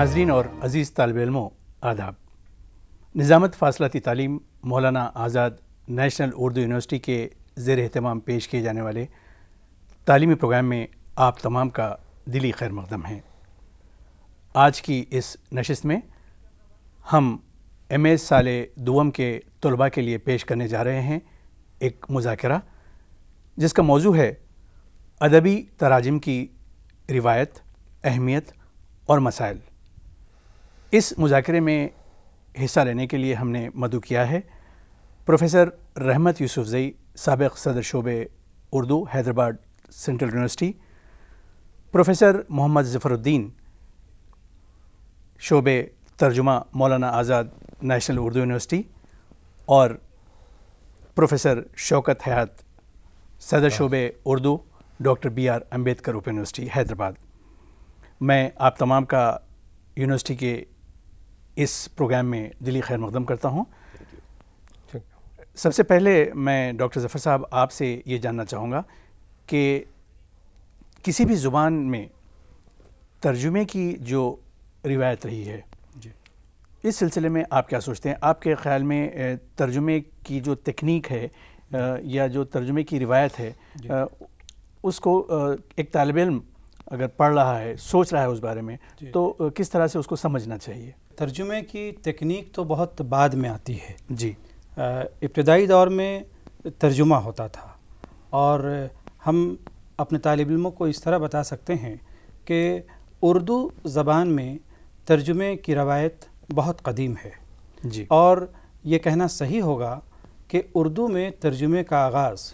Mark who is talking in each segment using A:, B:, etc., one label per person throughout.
A: नाजरीन और अज़ीज़ इलमों आदाब निज़ामत फासलाती तालीम मौलाना आज़ाद नेशनल उर्दू यूनिवर्सिटी के ज़ेर अहतमाम पेश किए जाने वाले तालीमी प्रोग्राम में आप तमाम का दिली खैर मकदम है आज की इस नशस्त में हम एम एस साल दुम के तलबा के लिए पेश करने जा रहे हैं एक मुजाकर जिसका मौजू है अदबी तराजम की रिवायत अहमियत और मसाइल इस मुजाकरे में हिस्सा लेने के लिए हमने मदु किया है प्रोफेसर रहमत यूसुफई सबक सदर शोबे Urdu Hyderabad central university professor Mohammad Zafaruddin शोबे तर्जुमा मौलाना आज़ाद नेशनल उर्दू यूनिवर्सिटी और प्रोफेसर शौकत हयात सदर शोबे Urdu doctor B R Ambedkar university Hyderabad मैं आप तमाम का यूनिवर्सिटी के इस प्रोग्राम में दिली खैर मकदम करता हूँ सबसे पहले मैं डॉक्टर ज़फ़र साहब आपसे ये जानना चाहूँगा कि किसी भी ज़ुबान में तर्जुमे की जो रिवायत रही है इस सिलसिले में आप क्या सोचते हैं आपके ख्याल में तर्जुमे की जो तकनीक है या जो तर्जुमे की रिवायत है उसको एक तालब इम अगर पढ़ रहा है सोच रहा है उस बारे में तो किस तरह से उसको समझना चाहिए तर्जुमे की
B: तकनीक तो बहुत बाद में आती है जी इब्तदाई दौर में तर्जुमा होता था और हम अपने तालब इलमों को इस तरह बता सकते हैं कि उर्दू ज़बान में तर्जुमे की रवायत बहुत कदीम है जी और ये कहना सही होगा कि उर्दू में तर्जुमे का आगाज़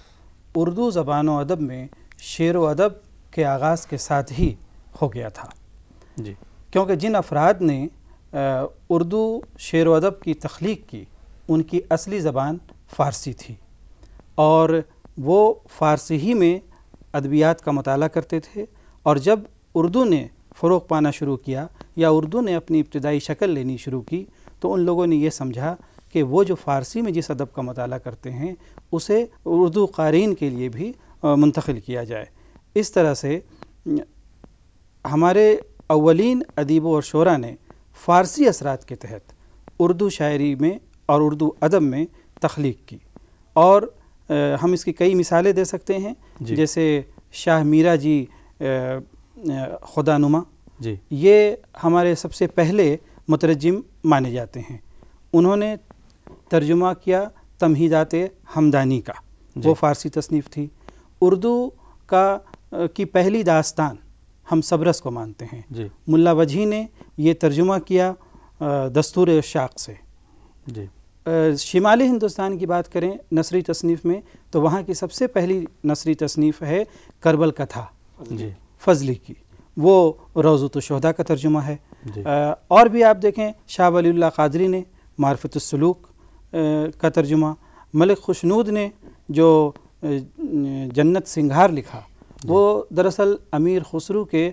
B: उर्दू ज़बान अदब में शेर व अदब के आगाज़ के साथ ही हो गया था जी क्योंकि जिन अफराद ने उर्दू शेर अदब की तख्लीक की उनकी असली ज़बान फ़ारसी थी और वो फ़ारसी ही में अदबियात का मताल करते थे और जब उर्दू ने फ़रोग पाना शुरू किया या उर्दू ने अपनी इब्तदाई शक्ल लेनी शुरू की तो उन लोगों ने यह समझा कि वो जो फ़ारसी में जिस अदब का मताल करते हैं उसे उर्दू कारीन के लिए भी मुंतकिल किया जाए इस तरह से हमारे अवलिन अदीबों और शरा ने फ़ारसी असरात के तहत उर्दू शायरी में और उर्दू अदब में तख्लीक की और आ, हम इसकी कई मिसालें दे सकते हैं जैसे शाह मीरा जी खुदा नुमा जी ये हमारे सबसे पहले मुतरजम माने जाते हैं उन्होंने तर्जुमा किया तमहीदात हमदानी का वो फ़ारसी तसनीफ़ थी उर्दू का की पहली दास्तान हम सबरस को मानते हैं मुला वजही ने ये तर्जुमा किया दस्तूर शाख से जी शिमाली हिंदुस्तान की बात करें नसरी तसनीफ़ में तो वहाँ की सबसे पहली नसरी तसनीफ़ है करबल कथा जी फजली की वो तो शहदा का तर्जुमा है आ, और भी आप देखें शाह वलील्ला कादरी ने मारफतसलूक का तर्जुमा मलिक खुशनूद ने जो जन्नत सिंघार लिखा वो दरअसल अमीर खसरू के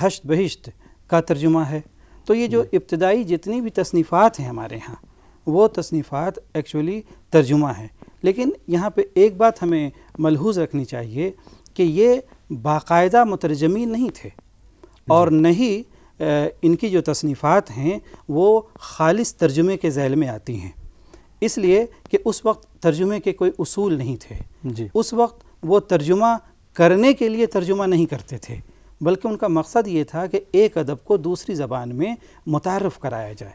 B: हश्त बहिश्त का तर्जुमा है तो ये जो इब्तदाई जितनी भी तसनीफ़ात हैं हमारे यहाँ वो तसनीफ़ात एक्चुअली तर्जुमा है लेकिन यहाँ पे एक बात हमें मलहूज रखनी चाहिए कि ये बाकायदा मुतरजमी नहीं थे और न ही इनकी जो तसनीफ़ात हैं वो खालिस तर्जुमे के जैल में आती हैं इसलिए कि उस वक्त तर्जुमे के कोई असूल नहीं थे जी उस वक्त वो तर्जुमा करने के लिए तर्जुमा नहीं करते थे बल्कि उनका मकसद ये था कि एक अदब को दूसरी ज़बान में मुतारफ़ कराया जाए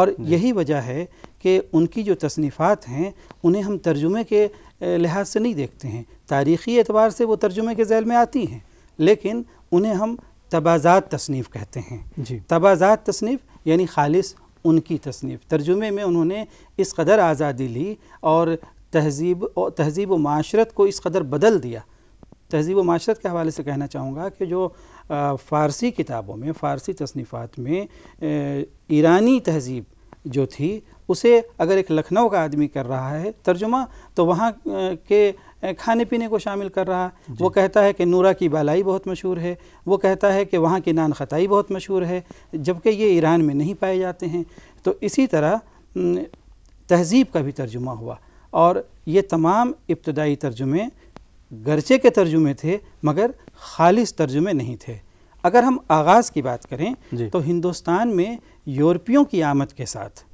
B: और यही वजह है कि उनकी जो तसनीफ़ात हैं उन्हें हम तर्जुमे के लिहाज से नहीं देखते हैं तारीख़ी एतबार से वो तर्जुमे के जैल में आती हैं लेकिन उन्हें हम तबाज़ात तसनीफ़ कहते हैं जी तबाज़ात तसनीफ़ यानी खालिस उनकी तसनीफ़ तर्जुमे में उन्होंने इस कदर आज़ादी ली और तहजीब और तहजीब व माशरत को इस कदर बदल दिया तहजीब माशरत के हवाले से कहना चाहूँगा कि जो फ़ारसी किताबों में फ़ारसी तसनीफ़ात में ईरानी तहजीब जो थी उसे अगर एक लखनऊ का आदमी कर रहा है तर्जुमा तो वहाँ के खाने पीने को शामिल कर रहा वो कहता है कि नूरा की बालाई बहुत मशहूर है वो कहता है कि वहाँ की नान खताई बहुत मशहूर है जबकि ये ईरान में नहीं पाए जाते हैं तो इसी तरह तहज़ीब का भी तर्जुमा हुआ और ये तमाम इब्तदाई तर्जुमे गरचे के तर्जुमे थे मगर खालिश तर्जुमे नहीं थे अगर हम आगाज़ की बात करें तो हिंदुस्तान में यूरोपियों की आमद के साथ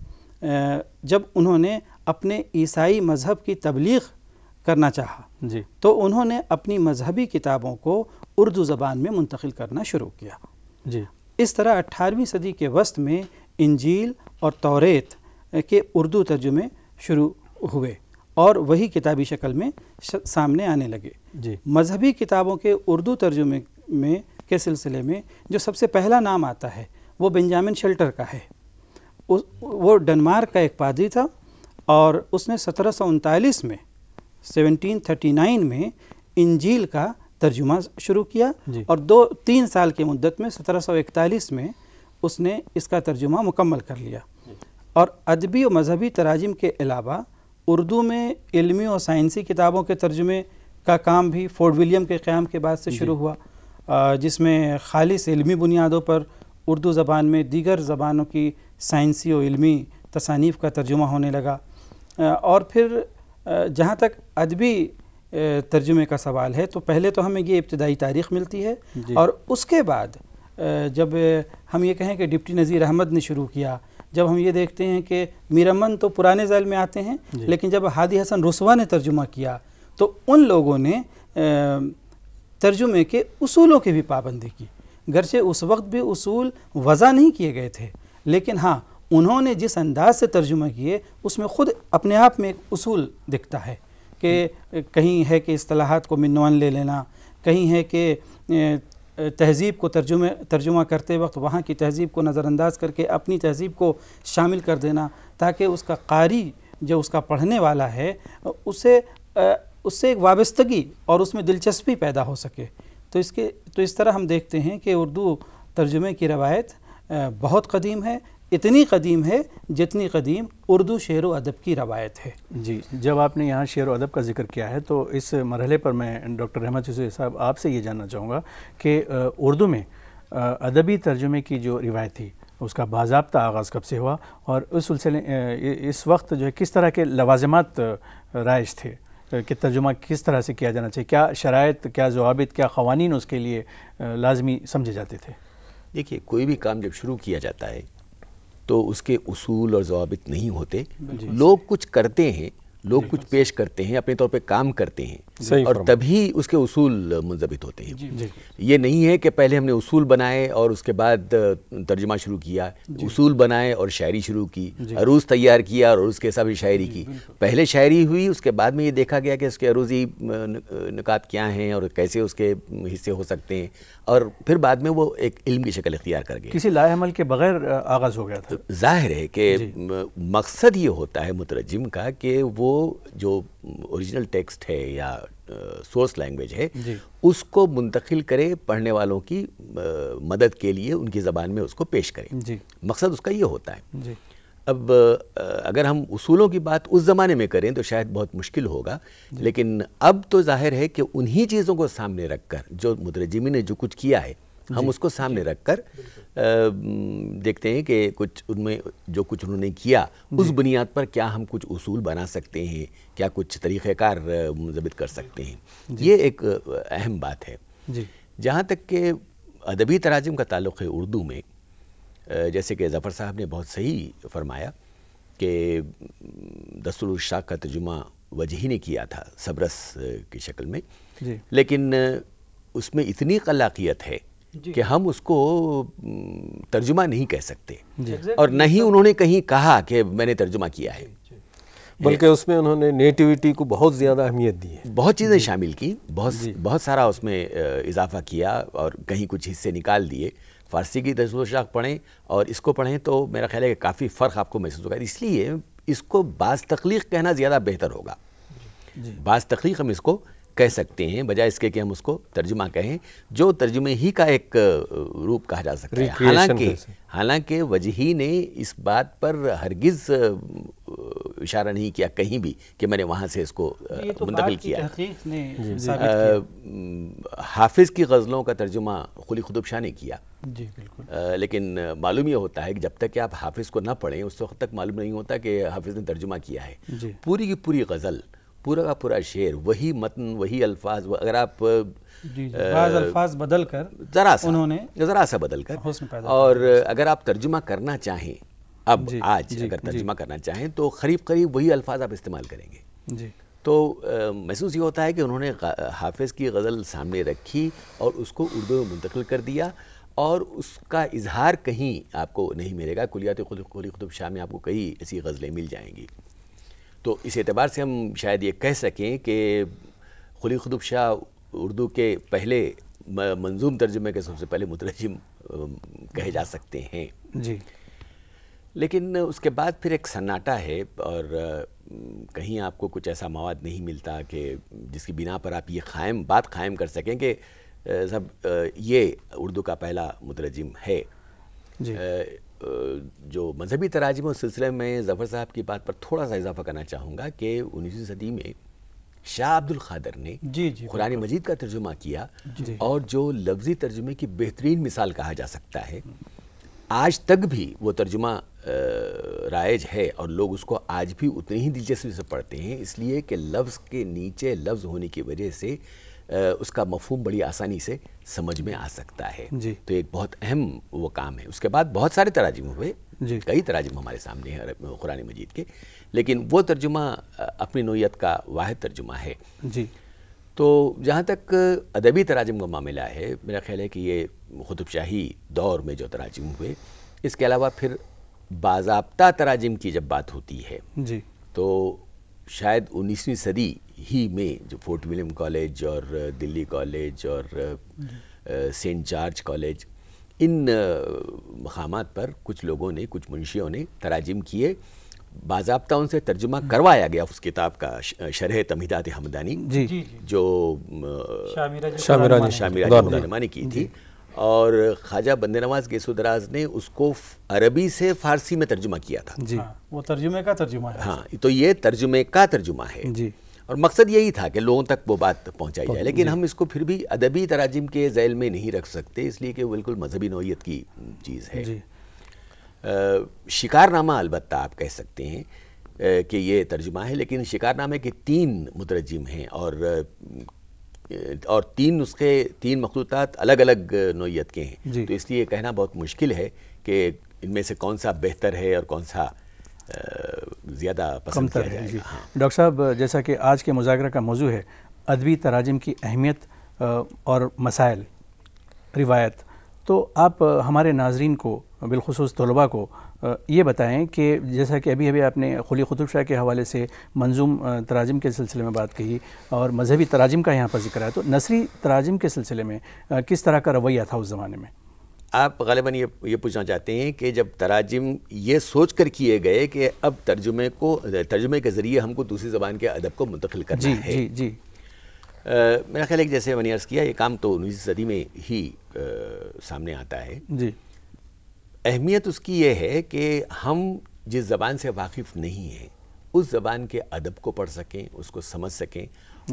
B: जब उन्होंने अपने ईसाई मज़हब की तबलीग करना चाहा जी तो उन्होंने अपनी मजहबी किताबों को उर्दू ज़बान में मुंतकिल करना शुरू किया जी इस तरह 18वीं सदी के वस्त में इंजील और तौरेत के उर्दू तर्जुमे शुरू हुए और वही किताबी शक्ल में सामने आने लगे मजहबी किताबों के उर्दू तर्जुमे में के सिलसिले में जो सबसे पहला नाम आता है वो बेंजामिन शेल्टर का है उस वो डनमार्क का एक पादरी था और उसने सत्रह में 1739 में इंजील का तर्जुमा शुरू किया और दो तीन साल की मुद्दत में 1741 में उसने इसका तर्जुमा मुकम्मल कर लिया और अदबी और मजहबी तराजिम के अलावा उर्दू में इलमी और साइंसी किताबों के तर्जुमे का काम भी फोर्ट विलियम के क़्याम के बाद से शुरू हुआ जिसमें खालिस इलमी बुनियादों पर उर्दू ज़बान में दीगर ज़बानों की साइंसी और इलमी तसानीफ़ का तर्जुमा होने लगा और फिर जहाँ तक अदबी तर्जुमे का सवाल है तो पहले तो हमें ये इब्तदाई तारीख़ मिलती है और उसके बाद जब हम ये कहें कि डिप्टी नज़ीर अहमद ने शुरू किया जब हम ये देखते हैं कि मीरमन तो पुराने जैल में आते हैं लेकिन जब हादी हसन रसवा ने तर्जुमा किया तो उन लोगों ने तर्जुमे के असूलों की भी पाबंदी की गरचे उस वक्त भी असूल वज़ा नहीं किए गए थे लेकिन हाँ उन्होंने जिस अंदाज से तर्जुमा किए उसमें ख़ुद अपने आप में एक असूल दिखता है कि कहीं है कि असलाहत को मिनवान ले लेना कहीं है कि तहज़ीब को तर्जुमे तर्जुमा करते वक्त वहाँ की तहज़ीब को नज़रअंदाज करके अपनी तहज़ीब को शामिल कर देना ताकि उसका कारी जो उसका पढ़ने वाला है उसे उससे एक वाबस्तगी और उसमें दिलचस्पी पैदा हो सके तो इसके तो इस तरह हम देखते हैं कि उर्दू तर्जुमे की रवायत बहुत कदीम है इतनी कदीम है जितनी कदीम उर्दू शेर व अदब की रवायत है जी जब आपने यहाँ शेर व अदब का जिक्र किया है
A: तो इस मरहले पर मैं डॉक्टर रहमत हुसैन साहब आपसे ये जानना चाहूँगा कि उर्दू में अदबी तर्जुमे की जो रिवायत थी उसका बाजाबा आगाज़ कब से हुआ और उस सिलसिले इस वक्त जो है किस तरह के लवाजमत राइज थे कि तर्जुमा किस तरह से किया जाना चाहिए क्या शरात क्या जवाबित क्या खवानी उसके लिए लाजमी समझे
C: जाते थे देखिए कोई भी काम जब शुरू किया जाता है तो उसके उसूल और जवाबित नहीं होते लोग कुछ करते हैं लोग कुछ पेश करते हैं अपने तौर पे काम करते हैं और तभी उसके उसूल मुंजबित होते हैं ये नहीं है कि पहले हमने उसूल बनाए और उसके बाद तर्जमा शुरू किया उसूल बनाए और शायरी शुरू की अरूज तैयार किया और उसके हिसाब से शायरी की पहले शायरी हुई उसके बाद में ये देखा गया कि उसके अरूजी निकात क्या हैं और कैसे उसके हिस्से हो सकते हैं और फिर बाद में वो एक इल्म की शक्ल इख्तियार कर गए किसी
A: लाएमल के बगैर आगाज़ हो गया था
C: जाहिर है कि मकसद ये होता है मुतरजम का कि वो जो ओरिजिनल टेक्स्ट है या सोर्स लैंग्वेज है उसको मुंतकिल करे पढ़ने वालों की मदद के लिए उनकी ज़बान में उसको पेश करें मकसद उसका ये होता है अब अगर हम उसूलों की बात उस ज़माने में करें तो शायद बहुत मुश्किल होगा लेकिन अब तो जाहिर है कि उन्हीं चीज़ों को सामने रखकर जो मुद्रजिमी ने जो कुछ किया है हम उसको सामने रखकर देखते हैं कि कुछ उनमें जो कुछ उन्होंने किया उस बुनियाद पर क्या हम कुछ उसूल बना सकते हैं क्या कुछ तरीक़ार मुंजबित कर सकते हैं ये एक अहम बात है जहाँ तक कि अदबी तराजम का ताल्लुक़ है उर्दू में जैसे कि ज़फ़र साहब ने बहुत सही फरमाया कि दस्तूर शाह का तर्जुमा वजही ने किया था सबरस की शक्ल में लेकिन उसमें इतनी कलाकियत है कि हम उसको तर्जुमा नहीं कह
A: सकते और
C: न ही उन्होंने कहीं कहा कि मैंने तर्जुमा किया है बल्कि उसमें उन्होंने नेटिविटी को बहुत ज़्यादा अहमियत दी है बहुत चीज़ें शामिल की बहुत बहुत सारा उसमें इजाफा किया और कहीं कुछ हिस्से निकाल दिए फ़ारसी की शाख पढ़ें और इसको पढ़ें तो मेरा ख्याल है कि काफ़ी फ़र्क आपको महसूस होगा इसलिए इसको बाज तख्लीक कहना ज़्यादा बेहतर होगा बाज तख्लीक हम इसको कह सकते हैं बजाय इसके कि हम उसको तर्जुमा कहें जो तर्जुमे ही का एक रूप कहा जा सकता है हालांकि हालांकि वजही ने इस बात पर हरगिज़ इशारा नहीं किया कहीं भी कि मैंने वहाँ से इसको तो मुंतकिल किया, हाफिज़ की गज़लों का तर्जुमा खुली खुदब शाह ने किया जी बिल्कुल लेकिन मालूम ये होता है कि जब तक कि आप हाफिज़ को ना पढ़ें उस वक्त तक मालूम नहीं होता कि हाफिज़ ने तर्जुमा किया है पूरी की पूरी गज़ल पूरा का पूरा शेर वही मतन वही अल्फाज अगर आप अल्फाज बदल कर ज़रा सा उन्होंने ज़रा सा बदल कर और अगर आप तर्जुमा करना चाहें अब आज अगर तर्जुमा करना चाहें तो करीब करीब वही अल्फाज आप इस्तेमाल करेंगे जी तो महसूस ये होता है कि उन्होंने हाफिज़ की गज़ल सामने रखी और उसको उर्दू में मुंतकिल कर दिया और उसका इजहार कहीं आपको नहीं मिलेगा कुलियात खुद खुली खुतुब शाह में आपको कई ऐसी गज़लें मिल जाएंगी तो इस एतबार से हम शायद ये कह सकें कि खुली खुतुब शाह उर्दू के पहले मंजूम तर्जुमे के सबसे पहले मुतरजम कहे जा सकते हैं जी लेकिन उसके बाद फिर एक सन्नाटा है और कहीं आपको कुछ ऐसा मवाद नहीं मिलता कि जिसकी बिना पर आप ये कायम बात कायम कर सकें कि साहब ये उर्दू का पहला मुतरजम है जी। जो मजहबी तराजिम और सिलसिले में ज़फ़र साहब की बात पर थोड़ा सा इजाफा करना चाहूँगा कि उन्नीसवीं सदी में शाह अब्दुल खादर ने जी जी कुरान मजीद का तर्जुमा किया और जो लफ्ज़ी तर्जुमे की बेहतरीन मिसाल कहा जा सकता है आज तक भी वो तर्जुमा राइज है और लोग उसको आज भी उतनी ही दिलचस्पी से पढ़ते हैं इसलिए कि लफ्ज़ के नीचे लफ्ज़ होने की वजह से उसका मफहम बड़ी आसानी से समझ में आ सकता है जी तो एक बहुत अहम वो काम है उसके बाद बहुत सारे तराजम हुए जी कई तराजम हमारे सामने हैं कुरान मजीद के लेकिन वो तर्जुमा अपनी नोयत का वाद तर्जुमा है जी तो जहाँ तक अदबी तराजम का मामला है मेरा ख्याल है कि ये खुतुबशाही दौर में जो तराजम हुए इसके अलावा फिर बाबा तराजम की जब बात होती है जी तो शायद 19वीं सदी ही में जो फोर्ट विलियम कॉलेज और दिल्ली कॉलेज और सेंट जॉर्ज कॉलेज इन मकाम पर कुछ लोगों ने कुछ मुंशियों ने तराजिम किए बाबा उनसे तर्जुमा हम्म। करवाया गया उस किताब का शरह तमहिदात हमदानी जी, जी, जी जो शामिराज शामिराज की थी और ख्वाजा बंद नवाज गेसुदराज ने उसको अरबी से फारसी में तर्जुमा किया था जी
B: हाँ, वो तर्जुमे का तर्जुमा है हाँ
C: तो ये तर्जुमे का तर्जुमा है जी और मकसद यही था कि लोगों तक वो बात पहुंचाई जाए लेकिन हम इसको फिर भी अदबी तराजिम के जैल में नहीं रख सकते इसलिए कि बिल्कुल मजहबी नोयत की चीज़ है शिकारनामा अलबत् आप कह सकते हैं कि ये तर्जुमा है लेकिन शिकारनामे के तीन मुतरजम हैं और और तीन नुस्खे तीन मखलूतात अलग अलग नोयत के हैं तो इसलिए कहना बहुत मुश्किल है कि इनमें से कौन सा बेहतर है और कौन सा ज़्यादा पसंद है जी
A: हाँ। डॉक्टर साहब जैसा कि आज के मुजाकरा का मौजू है अदबी तराजम की अहमियत और मसाइल रिवायत तो आप हमारे नाजरन को बिलखसूस तलबा को ये बताएं कि जैसा कि अभी अभी आपने खुली खुतुब शाह के हवाले से मंजूम तराजिम के सिलसिले में बात कही और मजहबी तराजिम का यहाँ पर जिक्र है तो नसरी तराजिम के सिलसिले में किस तरह का रवैया था उस ज़माने में
C: आप गालिबा ये ये पूछना चाहते हैं कि जब तराजिम ये सोच कर किए गए कि अब तर्जुमे को तर्जुमे के ज़रिए हमको दूसरी ज़बान के अदब को मुंतकिल करना जी, है जी जी मेरा ख्याल है जैसे मैंने अर्ज़ किया ये काम तो उन्नीसवीं सदी में ही आ, सामने आता है जी अहमियत उसकी ये है कि हम जिस ज़बान से वाकिफ़ नहीं हैं उस ज़बान के अदब को पढ़ सकें उसको समझ सकें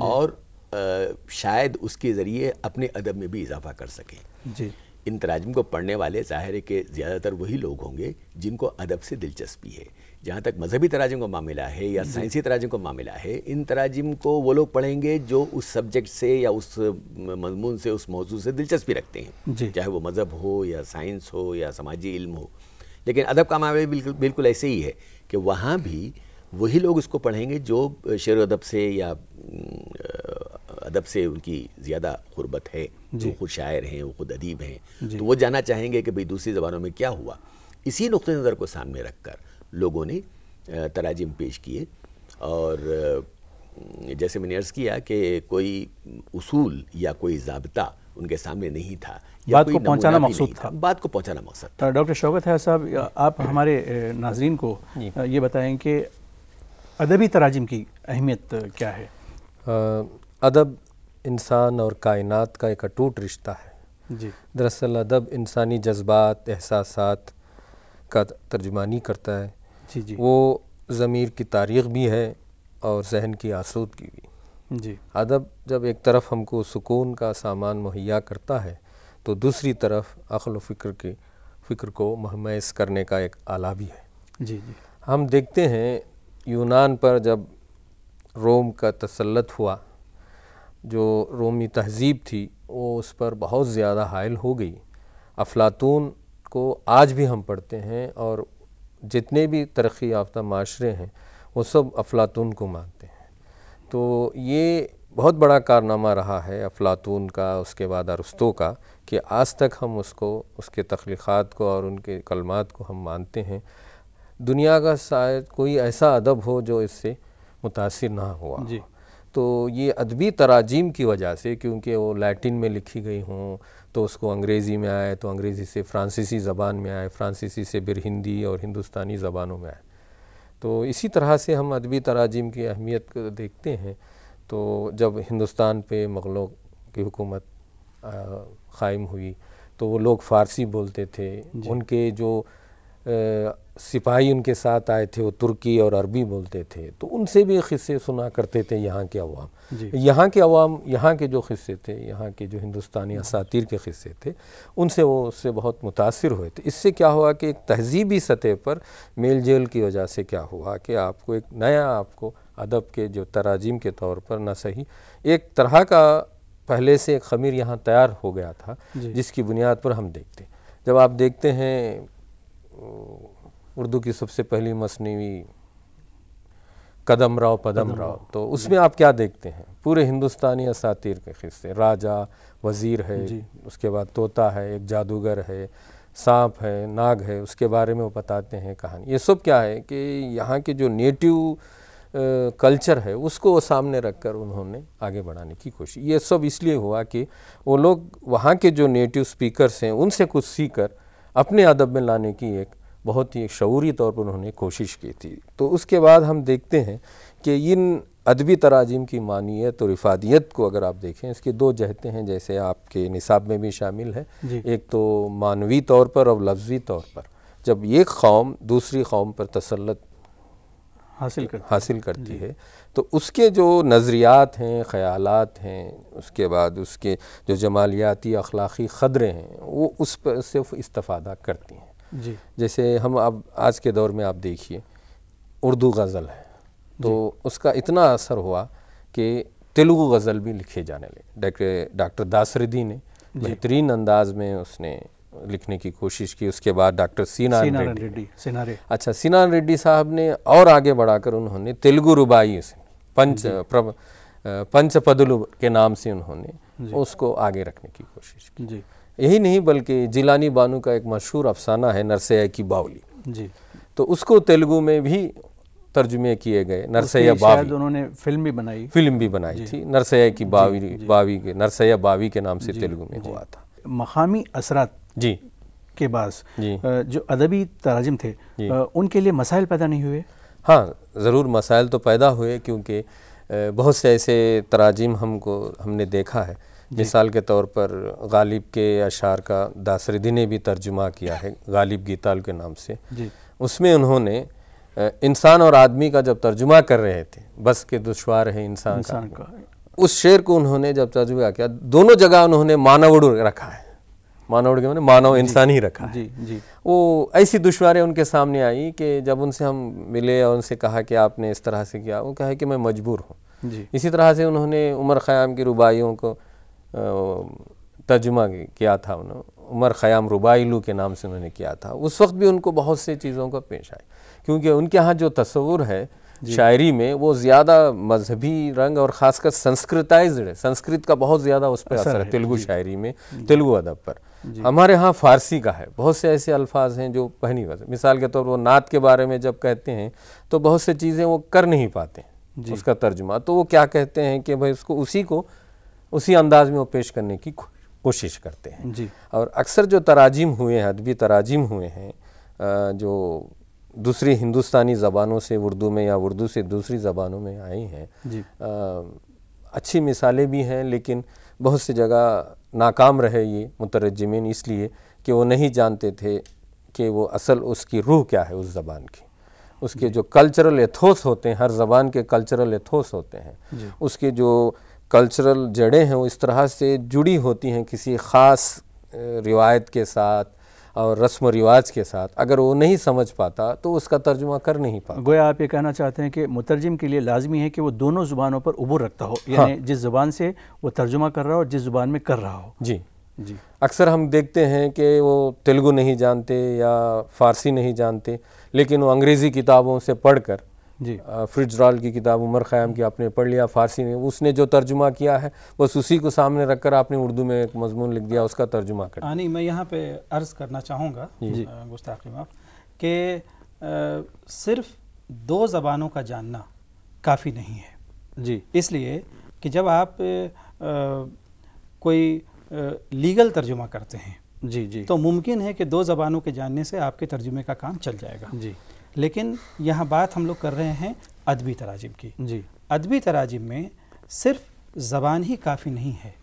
C: और आ, शायद उसके ज़रिए अपने अदब में भी इजाफा कर सकें जी इन तराजम को पढ़ने वाले ज़ाहिर है कि ज़्यादातर वही लोग होंगे जिनको अदब से दिलचस्पी है जहाँ तक मजहबी तराजम का मामला है या साइंसी तराजम का मामला है इन तराजम को वो लोग पढ़ेंगे जो उस सब्जेक्ट से या उस मजमून से उस मौजू से दिलचस्पी रखते हैं चाहे वो मज़हब हो या साइंस हो या समाजी इल्म हो लेकिन अदब का मामला बिल्कुल बिल्कुल ऐसे ही है कि वहाँ भी वही लोग उसको पढ़ेंगे जो शेर अदब से या अदब से उनकी ज़्यादा गुरबत है जो खुद शायर हैं वो खुद अदीब हैं तो वो जानना चाहेंगे कि भाई दूसरी ज़बानों में क्या हुआ इसी नुक़ नज़र को सामने रख कर लोगों ने तराजिम पेश किए और जैसे मैंने अर्ज़ किया कि कोई उसूल या कोई जबता उनके सामने नहीं था बात को पहुंचाना मकसूद था।, था बात को पहुंचाना मकसद
A: था डॉक्टर शौकत है साहब आप हमारे नाजरीन को ये बताएं कि अदबी तराजिम की अहमियत क्या है
D: अदब इंसान और कायनात का एक अटूट रिश्ता है जी दरअसल अदब इंसानी जज्बात एहसास का तर्जमानी करता है जी जी वो ज़मीर की तारीख भी है और जहन की आसूदगी भी जी अदब जब एक तरफ हमको सुकून का सामान मुहैया करता है तो दूसरी तरफ अखल फ़िक्र के फ़िक्र को महमैस करने का एक आला भी है जी जी हम देखते हैं यूनान पर जब रोम का तसलत हुआ जो रोमी तहज़ीब थी वो उस पर बहुत ज़्यादा हायल हो गई अफलातून को आज भी हम पढ़ते हैं और जितने भी तरक्की याफ्ता माशरे हैं वो सब अफलातून को मानते हैं तो ये बहुत बड़ा कारनामा रहा है अफलातून का उसके बाद अरस्तों का कि आज तक हम उसको उसके तख्लीक़ात को और उनके कलमात को हम मानते हैं दुनिया का शायद कोई ऐसा अदब हो जो इससे मुतासर ना हुआ जी तो ये अदबी तराजीम की वजह से क्योंकि वो लैटिन में लिखी गई हों तो उसको अंग्रेज़ी में आए तो अंग्रेज़ी से फ्रांसीसी ज़बान में आए फ्रांसीसी से फिर हिंदी और हिंदुस्तानी ज़बानों में आए तो इसी तरह से हम अदबी तराजीम की अहमियत देखते हैं तो जब हिंदुस्तान पे मुग़लों की हुकूमत क़ायम हुई तो वो लोग फ़ारसी बोलते थे उनके जो सिपाही उनके साथ आए थे वो तुर्की और अरबी बोलते थे तो उनसे भी खिस्से सुना करते थे यहाँ के अवाम यहाँ के अवाम यहाँ के जो किस्से थे यहाँ के जो हिंदुस्तानी असातिर के किस्से थे उनसे वो उससे बहुत मुतासर हुए थे तो इससे क्या हुआ कि एक तहजीबी सतह पर मेल जेल की वजह से क्या हुआ कि आपको एक नया आपको अदब के जो तराजिम के तौर पर ना सही एक तरह का पहले से एक खमीर यहाँ तैयार हो गया था जिसकी बुनियाद पर हम देखते जब आप देखते हैं तो उर्दू की सबसे पहली मसनवी कदम राव पदम राव तो उसमें आप क्या देखते हैं पूरे हिंदुस्तानी असातिर के खिस्से राजा वज़ीर है उसके बाद तोता है एक जादूगर है सांप है नाग है उसके बारे में वो बताते हैं कहानी ये सब क्या है कि यहाँ के जो नेटिव कल्चर है उसको वो सामने रखकर उन्होंने आगे बढ़ाने की कोशिश ये सब इसलिए हुआ कि वो लोग वहाँ के जो नेटिव स्पीकर्स हैं उनसे कुछ सीख कर अपने अदब में लाने की एक बहुत ही शूरी तौर पर उन्होंने कोशिश की थी तो उसके बाद हम देखते हैं कि इन अदबी तराजिम की मानियत और इफादियत को अगर आप देखें इसके दो जहते हैं जैसे आपके निसाब में भी शामिल है एक तो मानवी तौर पर और लफ्ज़ी तौर पर जब एक कौम दूसरी कौम पर तसलत हासिल करती हासिल करती है तो उसके जो नज़रियात हैं ख़यालात हैं उसके बाद उसके जो जमालियाती अखलाक ख़दरे हैं वो उस पर सिर्फ इस्तफा करती हैं जी जैसे हम अब आज के दौर में आप देखिए उर्दू गज़ल है तो उसका इतना असर हुआ कि तेलुगु गज़ल भी लिखे जाने लगे डॉक्टर दासरदी ने बेहतरीन अंदाज में उसने लिखने की कोशिश की उसके बाद डॉक्टर सीना रेड्डी अच्छा सीना रेड्डी साहब ने और आगे बढ़ाकर उन्होंने तेलुगु रुबाई से पंच प्रभ पंच पदलु के नाम से उन्होंने उसको आगे रखने की कोशिश की जी यही नहीं बल्कि जिलानी बानू का एक मशहूर अफसाना है नरसैया की बावली जी तो उसको तेलुगु में भी तर्जुमे किए गए नरसैया बावी
A: उन्होंने फिल्म भी बनाई फिल्म भी बनाई थी नरसैया
D: की बावी बावी के नरसैया बावी के नाम से तेलुगु में हुआ था
A: मकामी असरात जी के पास जो अदबी तराजम थे उनके लिए मसाइल पैदा नहीं हुए
D: हाँ ज़रूर मसाइल तो पैदा हुए क्योंकि बहुत से ऐसे तराजम हमको हमने देखा है मिसाल के तौर पर गालिब के अशार का दासरदी ने भी तर्जुमा किया है गालिब गीताल के नाम से उसमें उन्होंने इंसान और आदमी का जब तर्जुमा कर रहे थे बस के दुशवार है इंसान का, का उस शेर को उन्होंने जब तर्जुमा किया दोनों जगह उन्होंने मानवड़ रखा है मानव के मैंने मानव इंसान ही रखा जी जी वो ऐसी दुशवारें उनके सामने आई कि जब उनसे हम मिले और उनसे कहा कि आपने इस तरह से किया वो कहा कि मैं मजबूर हूँ इसी तरह से उन्होंने उमर ख़याम की रुबाइयों को तर्जुमा किया था उन्होंने उमर ख़याम रुबाइलू के नाम से उन्होंने किया था उस वक्त भी उनको बहुत सी चीज़ों का पेश आए क्योंकि उनके यहाँ जो तस्वूर है शायरी में वो ज़्यादा मजहबी रंग और ख़ासकर संस्कृताइज है संस्कृत का बहुत ज़्यादा उस पर असर है तेलुगु शायरी में तेलुगु अदब पर हमारे यहाँ फ़ारसी का है बहुत से ऐसे अल्फाज हैं जो पहनी वजह मिसाल के तौर पर वो नात के बारे में जब कहते हैं तो बहुत से चीज़ें वो कर नहीं पाते उसका तर्जुमा तो वो क्या कहते हैं कि भाई उसको उसी को उसी अंदाज में वो पेश करने की कोशिश करते हैं जी और अक्सर जो तराजिम हुए हैं अदबी तराजिम हुए हैं जो दूसरी हिंदुस्तानी ज़बानों से उर्दू में या उर्दू से दूसरी ज़बानों में आई हैं अच्छी मिसालें भी हैं लेकिन बहुत सी जगह नाकाम रहे ये मुतरजमिन इसलिए कि वो नहीं जानते थे कि वो असल उसकी रूह क्या है उस ज़बान की उसके जो कल्चरल एथोस होते हैं हर ज़बान के कल्चरल एथोस होते हैं उसके जो कल्चरल जड़ें हैं वो इस तरह से जुड़ी होती हैं किसी ख़ास रिवायत के साथ और रस्म रिवाज के साथ अगर वो नहीं समझ पाता तो उसका तर्जुमा कर नहीं पाता
A: गोया आप ये कहना चाहते हैं कि मुतरजम के लिए लाजमी है कि वो दोनों ज़ुबानों पर उबर रखता हो यानी हाँ। जिस ज़ुबान से वो तर्जुमा कर रहा हो और जिस ज़ुबान में कर रहा हो
D: जी जी अक्सर हम देखते हैं कि वो तेलुगु नहीं जानते या फ़ारसी नहीं जानते लेकिन वो अंग्रेज़ी किताबों से पढ़ कर जी राल की किताब उमर ख़याम की आपने पढ़ लिया फ़ारसी ने उसने जो तर्जुमा किया है बस उसी को सामने रखकर आपने उर्दू में एक मजमून लिख दिया उसका तर्जुमा
B: कर नहीं मैं यहाँ पे अर्ज़ करना चाहूँगा गुस्ताखी माफ आ, सिर्फ दो ज़बानों का जानना काफ़ी नहीं है जी इसलिए कि जब आप आ, कोई आ, लीगल तर्जुमा करते हैं जी जी तो मुमकिन है कि दो ज़बानों के जानने से आपके तर्जुमे का काम चल जाएगा जी लेकिन यहाँ बात हम लोग कर रहे हैं अदबी तराजिम की जी अदबी तराजिम में सिर्फ ज़बान ही काफ़ी नहीं है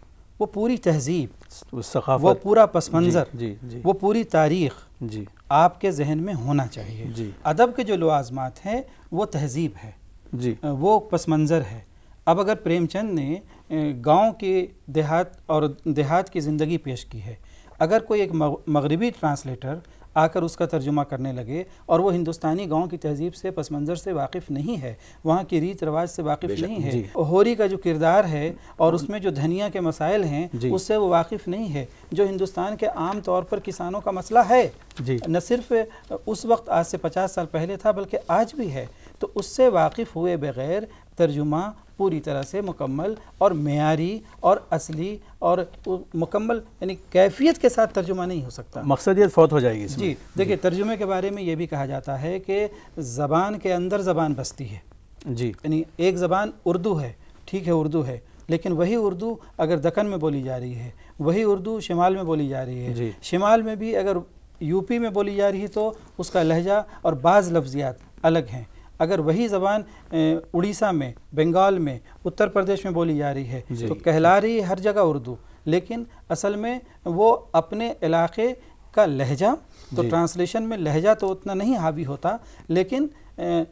B: वो पूरी तहजीब वो पूरा पस मंज़र जी, जी, वो पूरी तारीख जी आपके जहन में होना चाहिए जी अदब के जो लवाजमात हैं वो तहजीब है जी वो पस मंज़र है अब अगर प्रेमचंद ने गांव के देहात और देहात की ज़िंदगी पेश की है अगर कोई एक मगरबी ट्रांसलेटर आकर उसका तर्जुमा करने लगे और वो हिंदुस्तानी गांव की तहजीब से पस मंज़र से वाकिफ़ नहीं है वहाँ की रीत रिवाज से वाकिफ़ नहीं है होरी का जो किरदार है और उसमें जो धनिया के मसाइल हैं उससे वो वाकिफ़ नहीं है जो हिंदुस्तान के आम तौर पर किसानों का मसला है न सिर्फ उस वक्त आज से पचास साल पहले था बल्कि आज भी है तो उससे वाकिफ़ हुए बगैर तर्जुमा पूरी तरह से मुकम्मल और मैारी और असली और मुकम्मल यानी कैफियत के साथ तर्जुमा नहीं हो सकता मकसदियत फौत हो जाएगी इसमें। जी देखिए तर्जुमे के बारे में ये भी कहा जाता है कि ज़बान के अंदर ज़बान बसती है जी यानी एक ज़बान उर्दू है ठीक है उर्दू है लेकिन वही उर्दू अगर दखन में बोली जा रही है वही उर्दू शिमाल में बोली जा रही है शिमाल में भी अगर यूपी में बोली जा रही है तो उसका लहजा और बाज़ लफ्ज़ियात अलग हैं अगर वही ज़बान उड़ीसा में बंगाल में उत्तर प्रदेश में बोली जा रही है तो कहला रही है हर जगह उर्दू लेकिन असल में वो अपने इलाके का लहजा तो ट्रांसलेशन में लहजा तो उतना नहीं हावी होता लेकिन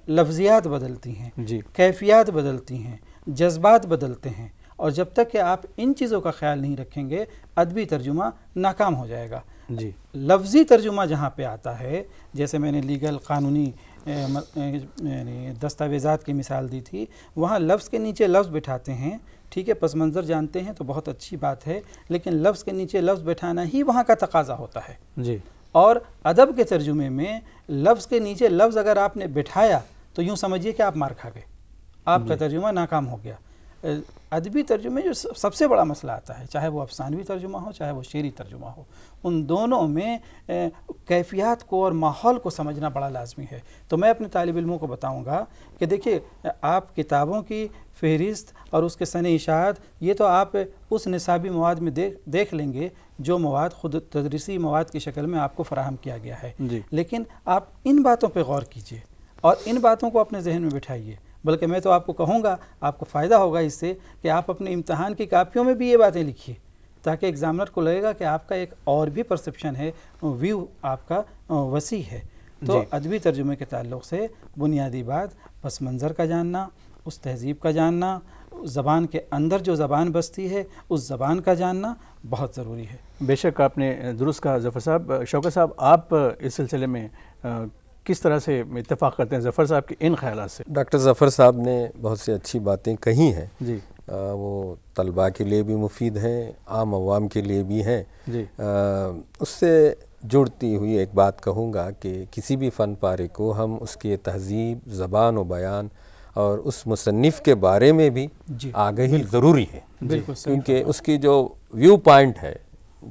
B: लफ्जियात बदलती हैं कैफियात बदलती हैं जज्बात बदलते हैं और जब तक कि आप इन चीज़ों का ख्याल नहीं रखेंगे अदबी तर्जुमा नाकाम हो जाएगा जी लफ्ज़ी तर्जुमा जहाँ पे आता है जैसे मैंने लीगल कानूनी दस्तावेज़ात की मिसाल दी थी वहाँ लफ्ज़ के नीचे लफ्ज़ बिठाते हैं ठीक है पस मंज़र जानते हैं तो बहुत अच्छी बात है लेकिन लफ्ज़ के नीचे लफ्ज़ बैठाना ही वहाँ का तकाजा होता है जी और अदब के तर्जुमे में लफ्ज़ के नीचे लफ्ज़ अगर आपने बिठाया तो यूँ समझिए कि आप मार खा गए आपका तर्जुमा नाकाम हो गया अदबी तर्जुमे जो सबसे बड़ा मसला आता है चाहे वो अफसानवी तर्जुमा हो चाहे वो शेरी तर्जुमा हो उन दोनों में कैफियत को और माहौल को समझना बड़ा लाजमी है तो मैं अपने तालब इलमों को बताऊँगा कि देखिए आप किताबों की फहरिस्त और उसके सन इशात ये तो आप उस निसाबी मवाद में देख देख लेंगे जो मवाद ख़ुद तदरीसी मवाद की शक्ल में आपको फ़राहम किया गया है लेकिन आप इन बातों पर गौर कीजिए और इन बातों को अपने जहन में बिठाइए बल्कि मैं तो आपको कहूँगा आपको फ़ायदा होगा इससे कि आप अपने इम्तहान की कापियों में भी ये बातें लिखिए ताकि एग्ज़ामिनर को लगेगा कि आपका एक और भी परसप्शन है व्यू आपका वसी है तो अदबी तर्जुमे के ताल्लुक से बुनियादी बात पस मंज़र का जानना उस तहज़ीब का जानना ज़बान के अंदर जो ज़बान बसती है उस ज़बान का जानना बहुत ज़रूरी है
A: बेशक आपने दुरुस्त कहा जफ़र साहब शौकत साहब आप इस सिलसिले में किस तरह से इतफाक़ करते हैं ज़फ़र साहब के इन ख्याल से
D: डॉक्टर ज़फ़र साहब ने बहुत सी अच्छी बातें कही हैं जी आ, वो तलबा के लिए भी मुफीद हैं आम आवाम के लिए भी हैं जी आ, उससे जुड़ती हुई एक बात कहूँगा कि किसी भी फ़न पारे को हम उसके तहजीब ज़बान व बयान और उस मुसनफ़ के बारे में भी आगही ज़रूरी है क्योंकि उसकी जो व्यू पॉइंट है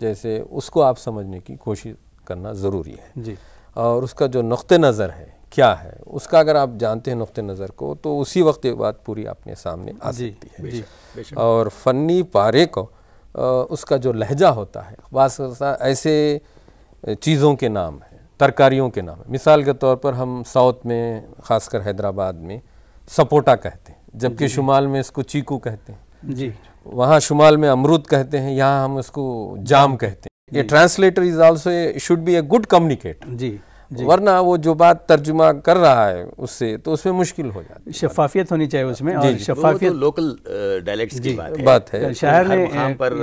D: जैसे उसको आप समझने की कोशिश करना ज़रूरी है जी और उसका जो नुक़ नज़र है क्या है उसका अगर आप जानते हैं नुक़ नज़र को तो उसी वक्त ये बात पूरी आपने सामने आ सकती है और फ़नी पारे को आ, उसका जो लहजा होता है बात ऐसे चीज़ों के नाम है तरकारियों के नाम है मिसाल के तौर पर हम साउथ में ख़ासकर हैदराबाद में सपोटा कहते हैं जबकि शुमाल में इसको चीकू कहते हैं जी वहाँ शुमाल में अमरूद कहते हैं यहाँ हम उसको जाम कहते ये translator is also should be a good communicate जी वरना वो जो बात तर्जुमा कर रहा है उससे तो उसमें मुश्किल हो जाती है शफाफियत होनी चाहिए उसमें
A: और शफाफियत तो लोकल
C: डायलेक्ट्स uh, की बात है, शहर ने पर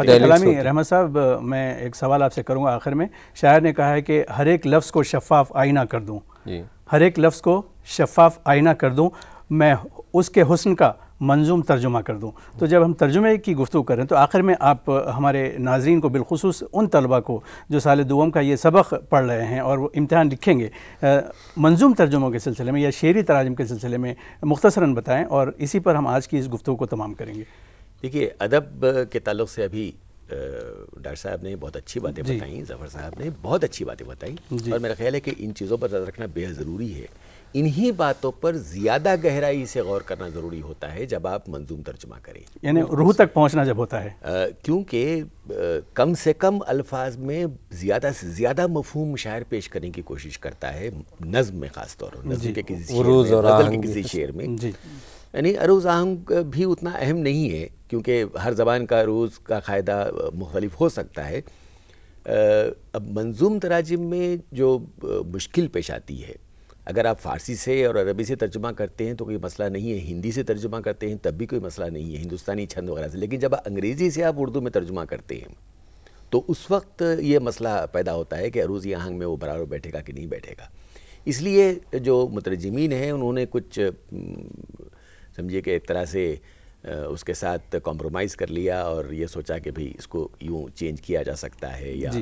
C: कलामी रहमत
A: साहब मैं एक सवाल आपसे करूंगा आखिर में शायर ने कहा है कि हर एक लफ्ज़ को शफाफ आईना कर दूँ हर एक लफ्ज़ को शफाफ आईना कर दूँ मैं उसके हुसन का मंजूम तर्जुमा कर दूँ तो जब हम तर्जुमे की गुफ्तु करें तो आखिर में आप हमारे नाजरन को बिलखसूस उन तलबा को जो साल दुम का ये सबक पढ़ रहे हैं और वो इम्तहान लिखेंगे मंजूम तर्जुमों के सिलसिले में या शेरी तराजम के सिलसिले में मुख्तसरा बताएँ और इसी पर हम आज की इस गुफ्तु को तमाम करेंगे
C: देखिए अदब के तल्ल से अभी डॉक्टर साहब ने बहुत अच्छी बातें बताई जफर साहब ने बहुत अच्छी बातें बताई और मेरा ख्याल है कि इन चीज़ों पर नजर रखना बेहद ज़रूरी है इन्हीं बातों पर ज़्यादा गहराई से गौर करना ज़रूरी होता है जब आप मंजूम तर्जमा करें यानी तो रूह
A: तक पहुंचना जब होता है
C: क्योंकि कम से कम अल्फाज में ज़्यादा से ज़्यादा मफहूम शायर पेश करने की कोशिश करता है नज्म में ख़ास तौर पर के किसी शेर में, किसी शेर में यानी अरूज आहंग भी उतना अहम नहीं है क्योंकि हर जबान का अरूज का क़ायदा मुख्तलिफ हो सकता है अब मंजूम तराजिम में जो मुश्किल पेश आती है अगर आप फारसी से और अरबी से तर्जुमा करते हैं तो कोई मसला नहीं है हिंदी से तर्जुमा करते हैं तब भी कोई मसला नहीं है हिंदुस्तानी छंद वगैरह से लेकिन जब अंग्रेज़ी से आप उर्दू में तर्जुमा करते हैं तो उस वक्त ये मसला पैदा होता है कि अरूजी आहंग में वो बराबर बैठेगा कि नहीं बैठेगा इसलिए जो मुतरजमीन हैं उन्होंने कुछ समझिए कि एक तरह से उसके साथ कॉम्प्रोमाइज़ कर लिया और ये सोचा कि भाई इसको यूँ चेंज किया जा सकता है या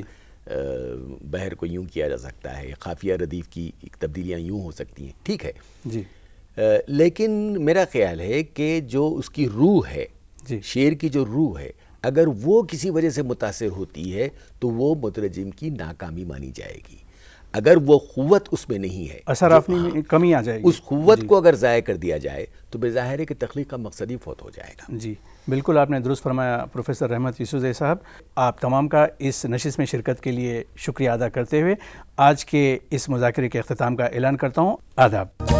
C: बहर को यूँ किया जा सकता है खाफिया रदीफ की तब्दीलियाँ यूँ हो सकती हैं ठीक है जी आ, लेकिन मेरा ख्याल है कि जो उसकी रूह है जी। शेर की जो रूह है अगर वो किसी वजह से मुतासर होती है तो वो मुतरजम की नाकामी मानी जाएगी अगर वो क़वत उसमें नहीं है असर में कमी आ जाएगी उस क़वत को अगर ज़ाय कर दिया जाए तो बेज़ाहिर है कि तख्लीक का मकसद ही फौत हो जाएगा जी बिल्कुल
A: आपने दुरुस्त फरमाया प्रोफेसर रहमत यूसुफ साहब आप तमाम का इस नशिश में शिरकत के लिए शुक्रिया अदा करते हुए आज के इस मुजाकरे के अख्ताम का ऐलान करता हूँ आदाब